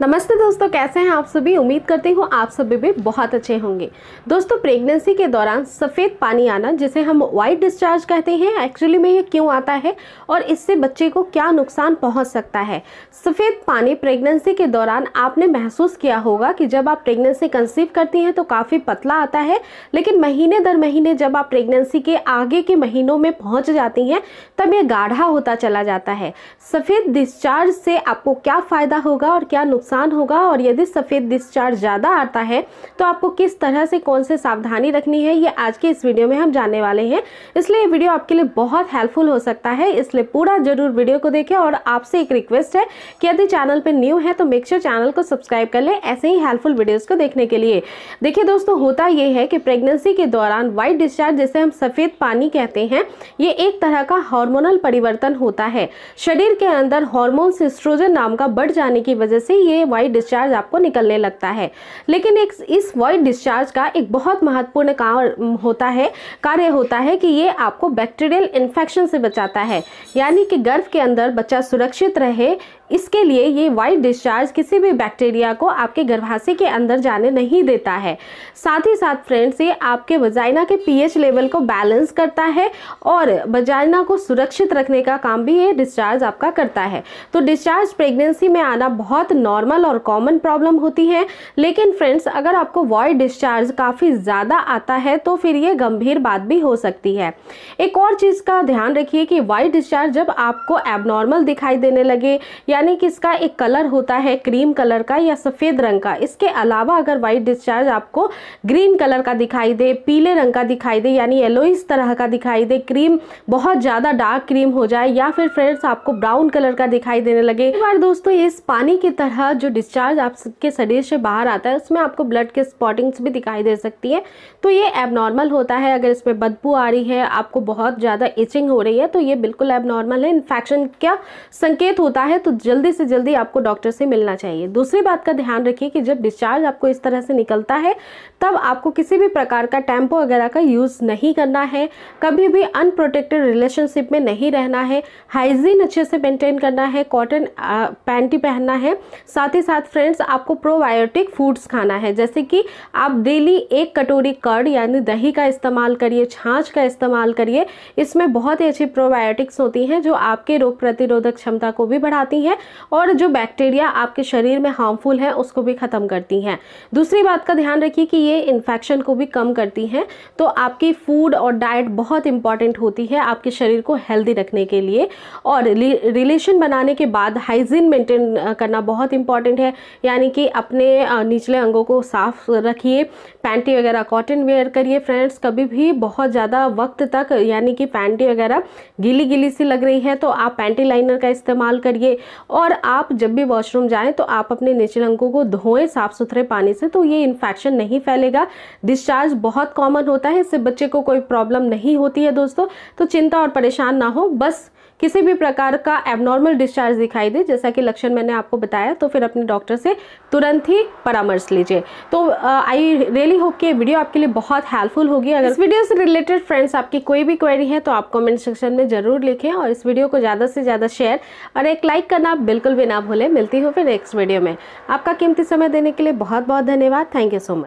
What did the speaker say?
नमस्ते दोस्तों कैसे हैं आप सभी उम्मीद करती हूँ आप सभी भी बहुत अच्छे होंगे दोस्तों प्रेगनेंसी के दौरान सफ़ेद पानी आना जिसे हम वाइट डिस्चार्ज कहते हैं एक्चुअली में ये क्यों आता है और इससे बच्चे को क्या नुकसान पहुँच सकता है सफ़ेद पानी प्रेगनेंसी के दौरान आपने महसूस किया होगा कि जब आप प्रेगनेंसी कंसीव करती हैं तो काफ़ी पतला आता है लेकिन महीने दर महीने जब आप प्रेगनेंसी के आगे के महीनों में पहुँच जाती हैं तब यह गाढ़ा होता चला जाता है सफ़ेद डिस्चार्ज से आपको क्या फ़ायदा होगा और क्या नुकसान नुकसान होगा और यदि सफ़ेद डिस्चार्ज ज़्यादा आता है तो आपको किस तरह से कौन से सावधानी रखनी है ये आज के इस वीडियो में हम जानने वाले हैं इसलिए ये वीडियो आपके लिए बहुत हेल्पफुल हो सकता है इसलिए पूरा जरूर वीडियो को देखें और आपसे एक रिक्वेस्ट है कि यदि चैनल पर न्यू है तो मेक श्योर चैनल को सब्सक्राइब कर लें ऐसे ही हेल्पफुल वीडियोज़ को देखने के लिए देखिए दोस्तों होता ये है कि प्रेगनेंसी के दौरान वाइट डिस्चार्ज जिसे हम सफ़ेद पानी कहते हैं ये एक तरह का हार्मोनल परिवर्तन होता है शरीर के अंदर हार्मोन सिस्ट्रोजन नाम का बढ़ जाने की वजह से ये ये वाइट डिस्चार्ज आपको निकलने लगता है लेकिन एक इस वाइट डिस्चार्ज का एक बहुत महत्वपूर्ण काम होता है कार्य होता है कि ये आपको बैक्टीरियल इन्फेक्शन से बचाता है यानी कि गर्भ के अंदर बच्चा सुरक्षित रहे इसके लिए ये वाइट डिस्चार्ज किसी भी बैक्टीरिया को आपके गर्भाशय के अंदर जाने नहीं देता है साथ ही साथ फ्रेंड्स ये आपके वजाइना के पीएच लेवल को बैलेंस करता है और वजाइना को सुरक्षित रखने का काम भी ये डिस्चार्ज आपका करता है तो डिस्चार्ज प्रेगनेंसी में आना बहुत नॉर्मल नॉर्मल और कॉमन प्रॉब्लम होती है लेकिन फ्रेंड्स अगर आपको वॉइड डिस्चार्ज काफ़ी ज़्यादा आता है तो फिर ये गंभीर बात भी हो सकती है एक और चीज़ का ध्यान रखिए कि वाइट डिस्चार्ज जब आपको एबनॉर्मल दिखाई देने लगे यानी कि इसका एक कलर होता है क्रीम कलर का या सफ़ेद रंग का इसके अलावा अगर वाइट डिस्चार्ज आपको ग्रीन कलर का दिखाई दे पीले रंग का दिखाई दे यानी येलो इस तरह का दिखाई दे क्रीम बहुत ज़्यादा डार्क क्रीम हो जाए या फिर फ्रेंड्स आपको ब्राउन कलर का दिखाई देने लगे एक बार दोस्तों इस पानी की तरह जो डिस्चार्ज आपके शरीर से बाहर आता है उसमें आपको ब्लड के स्पॉटिंग्स भी दिखाई दे सकती है तो ये एबनॉर्मल होता है अगर इसमें बदबू आ रही है आपको बहुत ज़्यादा इचिंग हो रही है तो ये बिल्कुल एबनॉर्मल है इन्फेक्शन का संकेत होता है तो जल्दी से जल्दी आपको डॉक्टर से मिलना चाहिए दूसरी बात का ध्यान रखिए कि जब डिस्चार्ज आपको इस तरह से निकलता है तब आपको किसी भी प्रकार का टैम्पो वगैरह का यूज़ नहीं करना है कभी भी अनप्रोटेक्टेड रिलेशनशिप में नहीं रहना है हाइजीन अच्छे से मेंटेन करना है कॉटन पैंटी पहनना है साथ ही साथ फ्रेंड्स आपको प्रोबायोटिक फूड्स खाना है जैसे कि आप डेली एक कटोरी कर्ड यानी दही का इस्तेमाल करिए छाछ का इस्तेमाल करिए इसमें बहुत ही अच्छी प्रोबायोटिक्स होती हैं जो आपके रोग प्रतिरोधक क्षमता को भी बढ़ाती हैं और जो बैक्टीरिया आपके शरीर में हार्मफुल है उसको भी ख़त्म करती हैं दूसरी बात का ध्यान रखिए कि ये इन्फेक्शन को भी कम करती हैं तो आपकी फूड और डाइट बहुत इंपॉर्टेंट होती है आपके शरीर को हेल्दी रखने के लिए और रिलेशन बनाने के बाद हाइजीन मेंटेन करना बहुत इंपॉर्टेंट है यानी कि अपने निचले अंगों को साफ रखिए पैंटी वगैरह कॉटन वेयर करिए फ्रेंड्स कभी भी बहुत ज़्यादा वक्त तक यानी कि पैंटी वगैरह गीली गीली सी लग रही है तो आप पैंटी लाइनर का इस्तेमाल करिए और आप जब भी वॉशरूम जाएँ तो आप अपने निचले अंगों को धोएं साफ़ सुथरे पानी से तो ये इन्फेक्शन नहीं फैलेगा डिस्चार्ज बहुत कॉमन होता है इससे बच्चे को कोई प्रॉब्लम नहीं होती है दोस्तों तो चिंता और परेशान ना हो बस किसी भी प्रकार का एबनॉर्मल डिस्चार्ज दिखाई दे जैसा कि लक्षण मैंने आपको बताया तो फिर अपने डॉक्टर से तुरंत ही परामर्श लीजिए तो आई रियली होप कि वीडियो आपके लिए बहुत हेल्पफुल होगी अगर इस वीडियो से रिलेटेड फ्रेंड्स आपकी कोई भी क्वेरी है तो आप कमेंट सेक्शन में ज़रूर लिखें और इस वीडियो को ज़्यादा से ज़्यादा शेयर और एक लाइक करना बिल्कुल भी ना भूलें मिलती हूँ फिर नेक्स्ट वीडियो में आपका कीमती समय देने के लिए बहुत बहुत धन्यवाद थैंक यू सो मच